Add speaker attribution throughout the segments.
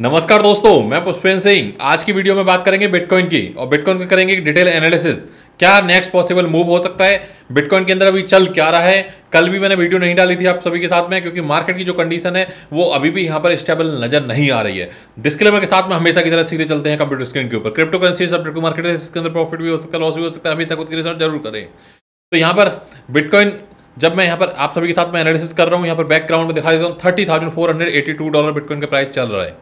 Speaker 1: नमस्कार दोस्तों मैं पुष्पेन्द्र सिंह आज की वीडियो में बात करेंगे बिटकॉइन की और बिटकॉइन का करेंगे डिटेल एनालिसिस क्या नेक्स्ट पॉसिबल मूव हो सकता है बिटकॉइन के अंदर अभी चल क्या रहा है कल भी मैंने वीडियो नहीं डाली थी आप सभी के साथ में क्योंकि मार्केट की जो कंडीशन है वो अभी भी यहाँ पर स्टेबल नजर नहीं आ रही है डिस्क्लेमर के साथ में हमेशा की तरह सीधे चलते हैं कंप्यूटर स्क्रीन के ऊपर क्रिप्टो करेंसी सब्जेक्ट मार्केट है इसके अंदर प्रॉफिट भी हो सकता है लॉस भी हो सकता है हमेशा खुद की रिसर्च जरूर करें तो यहाँ पर बिटकॉइन जब मैं यहाँ पर आप सभी के साथ में एनालिसिस कर रहा हूँ यहाँ पर बैकग्राउंड में दिखा देता हूँ thirty thousand four hundred eighty two dollar bitcoin का प्राइस चल रहा है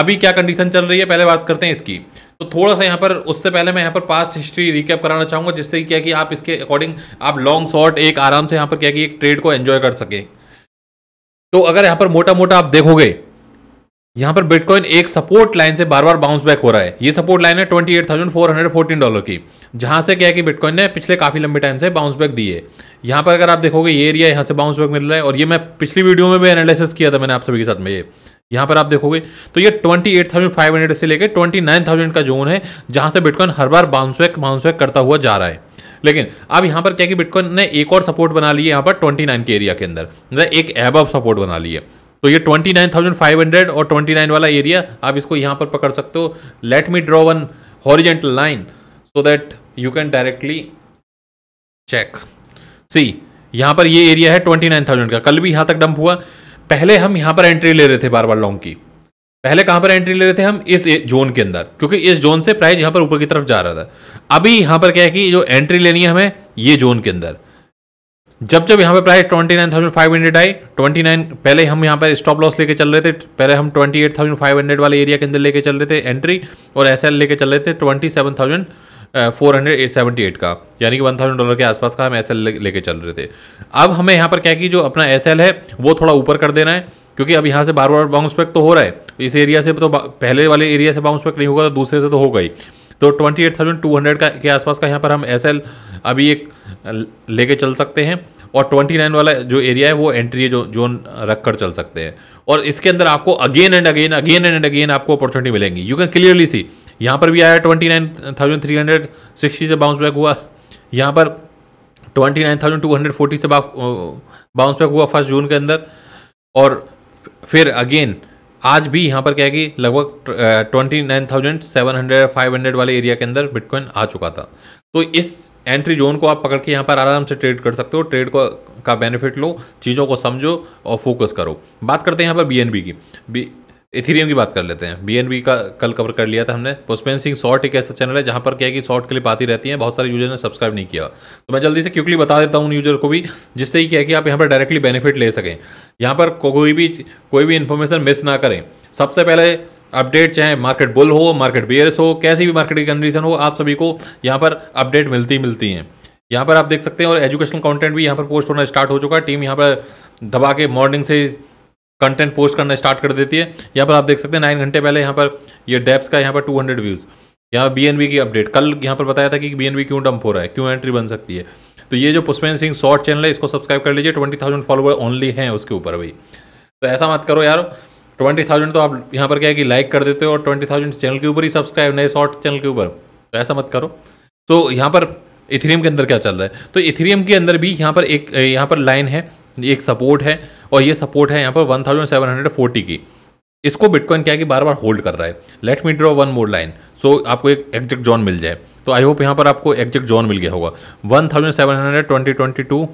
Speaker 1: अभी क्या कंडीशन चल रही है पहले बात करते हैं इसकी तो थोड़ा सा यहाँ पर उससे पहले मैं यहाँ पर पास हिस्ट्री रिकैप कराना चाहूँगा जिससे क्या कि आप इसके अकॉर्डिंग आप लॉन्ग शॉर्ट एक आराम से यहाँ पर क्या कि एक ट्रेड को एंजॉय कर सके तो अगर यहाँ पर मोटा मोटा आप देखोगे यहाँ पर बिटकॉइन एक सपोर्ट लाइन से बार बार बाउंस बैक हो रहा है ये सपोर्ट लाइन है twenty eight thousand four hundred fourteen dollar की जहाँ से क्या है कि बिटकॉइन ने पिछले काफ़ी लंबे टाइम से बाउंस बैक दिए यहाँ पर अगर आप देखोगे ये एरिया यहाँ से बाउंस बैक मिल रहा है और ये मैं पिछली वीडियो में भी एनालिसिस किया था मैंने आप सभी के साथ में ये यहां पर आप देखोगे तो ये 28,500 से लेकर 29,000 का जोन है जहां से बिटकॉइन हर बार बाउंसवैक बाउंसवैक करता हुआ जा रहा है लेकिन अब यहां पर क्या कि बिटकॉइन ने एक और सपोर्ट बना लिया यहां पर 29 के एरिया के अंदर मतलब एक एबव सपोर्ट बना लिया तो ये 29,500 और 29 वाला एरिया आप इसको यहां पर पकड़ सकते हो let me draw one horizontal line so that you can directly check see यहां पर ये एरिया है 29,000 का कल भी यहां तक डंप हुआ पहले हम यहां पर एंट्री ले रहे थे बार बार लॉन्ग की पहले कहां पर एंट्री ले रहे थे हम इस जोन के अंदर क्योंकि इस जोन से प्राइस यहां पर ऊपर की तरफ जा रहा था अभी यहां पर क्या है कि जो एंट्री लेनी है हमें ये जोन के अंदर जब जब यहाँ पर price twenty nine thousand five hundred आई ट्वेंटी नाइन पहले हम यहां पर स्टॉप लॉस लेके चल रहे थे पहले हम twenty eight thousand five hundred वाले एरिया के अंदर लेके चल रहे थे एंट्री और एस एल लेके चल रहे थे twenty seven thousand four hundred seventy eight का यानी कि वन थाउजेंड डॉलर के आसपास का हम एस एल लेके चल रहे थे अब हमें यहाँ पर क्या कि जो अपना एस एल है वो थोड़ा ऊपर कर देना है क्योंकि अब यहाँ से बार बार बाउंस बैक तो हो रहा है इस एरिया से तो पहले वाले एरिया से बाउंस बैक नहीं होगा तो दूसरे से तो होगा ही तो twenty eight thousand two hundred का के आसपास का यहाँ पर हम एस एल अभी एक लेके चल सकते हैं और 29 वाला जो एरिया है वो एंट्री जो जोन रख कर चल सकते हैं और इसके अंदर आपको again and again again and again आपको अपॉर्चुनिटी मिलेंगी यू कैन क्लियरली सी यहाँ पर भी आया twenty nine thousand three hundred sixty से बाउंस बैक हुआ यहाँ पर twenty nine thousand two hundred forty से बाउंस बैक हुआ फर्स्ट जून के अंदर और फिर अगेन आज भी यहाँ पर क्या है कि लगभग twenty nine thousand seven hundred five hundred वाले एरिया के अंदर बिटकॉइन आ चुका था तो इस एंट्री जोन को आप पकड़ के यहाँ पर आराम से ट्रेड कर सकते हो ट्रेड को का बेनिफिट लो चीज़ों को समझो और फोकस करो बात करते हैं यहाँ पर बी की बी इथेरियम की बात कर लेते हैं बी का कल कवर कर लिया था हमने पुष्पेंद्र सिंह शॉर्ट एक ऐसा चैनल है जहाँ पर क्या है कि शॉर्ट क्लिप आती रहती है बहुत सारे यूजर ने सब्सक्राइब नहीं किया तो मैं जल्दी से क्विकली बता देता हूँ उन यूजर को भी जिससे ही क्या है कि आप यहाँ पर डायरेक्टली बेनिफिट ले सकें यहाँ पर कोई भी कोई भी इन्फॉर्मेशन मिस ना करें सबसे पहले अपडेट चाहे मार्केट बुल हो मार्केट बियर्स हो कैसी भी मार्केट की कंडीशन हो आप सभी को यहाँ पर अपडेट मिलती मिलती हैं यहाँ पर आप देख सकते हैं और एजुकेशनल कंटेंट भी यहाँ पर पोस्ट होना स्टार्ट हो चुका है टीम यहाँ पर दबा के मॉर्निंग से कंटेंट पोस्ट करना स्टार्ट कर देती है यहाँ पर आप देख सकते हैं नाइन घंटे पहले यहाँ पर ये डेप्स का यहाँ पर टू हंड्रेड व्यूज़ यहाँ बी की अपडेट कल यहाँ पर बताया था कि बी क्यों डंप हो रहा है क्यों एंट्री बन सकती है तो ये जो पुष्पेंद्र सिंह शॉर्ट चैनल है इसको सब्सक्राइब कर लीजिए ट्वेंटी थाउजेंड फॉलोअर ओनली हैं उसके ऊपर भाई तो ऐसा मत करो यार ट्वेंटी थाउजेंड तो आप यहाँ पर क्या है कि लाइक कर देते हो और ट्वेंटी थाउजेंड चैनल के ऊपर ही सब्सक्राइब नए शॉर्ट चैनल के ऊपर तो ऐसा मत करो तो यहाँ पर इथेरियम के अंदर क्या चल रहा है तो इथेरियम के अंदर भी यहाँ पर एक यहाँ पर लाइन है एक सपोर्ट है और ये सपोर्ट है यहाँ पर 1740 की इसको बिटकॉइन क्या है कि बार बार होल्ड कर रहा है let me draw one more line so आपको एक एग्जैक्ट जॉन मिल जाए तो आई होप यहाँ पर आपको एग्जैक्ट जॉन मिल गया होगा one thousand seven hundred twenty twenty two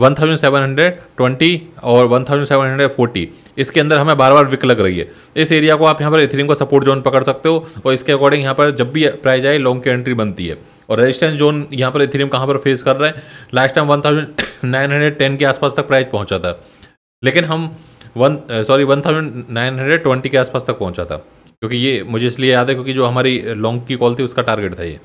Speaker 1: one thousand seven hundred twenty और one thousand seven hundred forty इसके अंदर हमें बार बार विक लग रही है इस एरिया को आप यहाँ पर इथरिंग का सपोर्ट जोन पकड़ सकते हो और इसके अकॉर्डिंग यहाँ पर जब भी प्राइज आए लॉन्ग की एंट्री बनती है और रेजिस्टेंस जोन यहाँ पर इथेरियम कहाँ पर फेस कर रहा है last time one thousand nine hundred ten के आसपास तक प्राइस पहुँचा था लेकिन हम one sorry one thousand nine hundred twenty के आसपास तक पहुँचा था क्योंकि ये मुझे इसलिए याद है क्योंकि जो हमारी लॉन्ग की कॉल थी उसका टारगेट था ये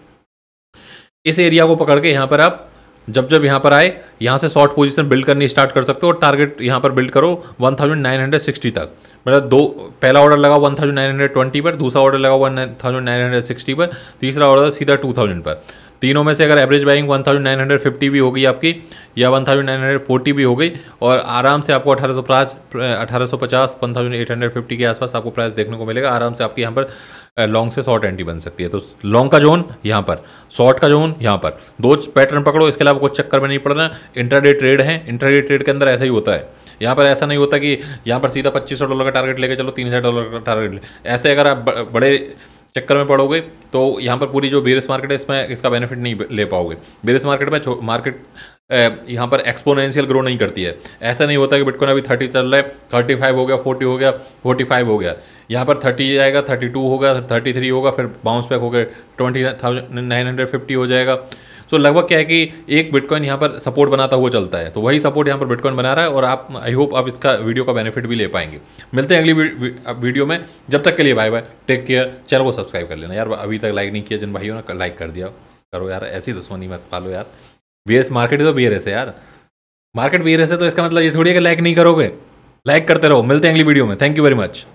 Speaker 1: इस एरिया को पकड़ के यहाँ पर आप जब जब यहाँ पर आए यहाँ से शॉर्ट पोजीशन बिल्ड करनी स्टार्ट कर सकते हो और टारगेट यहाँ पर बिल्ड करो 1960 तक मतलब दो पहला ऑर्डर लगा 1920 पर दूसरा ऑर्डर लगा 1960 पर तीसरा ऑर्डर सीधा 2000 पर तीनों में से अगर एवरेज बाइंग 1950 भी हो गई आपकी या 1940 भी हो गई और आराम से आपको थाउजेंड एट हंड्रेड फिफ्टी के आसपास आपको प्राइस देखने को मिलेगा आराम से आपके यहाँ पर लॉन्ग से शॉर्ट एंट्री बन सकती है तो लॉन्ग का जोन यहाँ पर शॉर्ट का जोन यहाँ पर दो पैटर्न पकड़ो इसके अलावा कुछ चक्कर में नहीं पड़ना इंटरडे ट्रेड है इंटरडे ट्रेड के अंदर ऐसा ही होता है यहाँ पर ऐसा नहीं होता कि यहाँ पर सीधा पच्चीस डॉलर का टारगेट लेके चलो तीन हज़ार डॉलर का टारगेट ले ऐसे अगर आप बड़े चक्कर में पड़ोगे तो यहाँ पर पूरी जो बेरिस मार्केट है इसमें इसका बेनिफिट नहीं ले पाओगे बेरिस मार्केट में मार्केट यहाँ पर एक्सपोनेंशियल ग्रो नहीं करती है ऐसा नहीं होता कि बिटकॉइन अभी थर्टी चल रहा है थर्टी फाइव हो गया फोर्टी हो गया फोर्टी फाइव हो गया यहाँ पर थर्टी जाएगा थर्टी टू होगा थर्टी थ्री होगा फिर बाउंस बैक हो गया twenty thousand nine hundred fifty हो जाएगा सो लगभग क्या है कि एक बिटकॉइन यहाँ पर सपोर्ट बनाता हुआ चलता है तो वही सपोर्ट यहाँ पर बिटकॉइन बना रहा है और आप आई होप आप इसका वीडियो का बेनिफिट भी ले पाएंगे मिलते हैं अगली वीडियो में जब तक के लिए bye bye take care channel को सब्सक्राइब कर लेना यार अभी तक लाइक नहीं किया जिन भाइयों ने लाइक कर दिया करो यार ऐसी दुश्मनी तो मत पालो यार बी मार्केट तो बी है यार मार्केट बी है तो इसका मतलब ये थोड़ी है कि लाइक नहीं करोगे लाइक करते रहो मिलते हैं अगली वीडियो में थैंक यू वेरी मच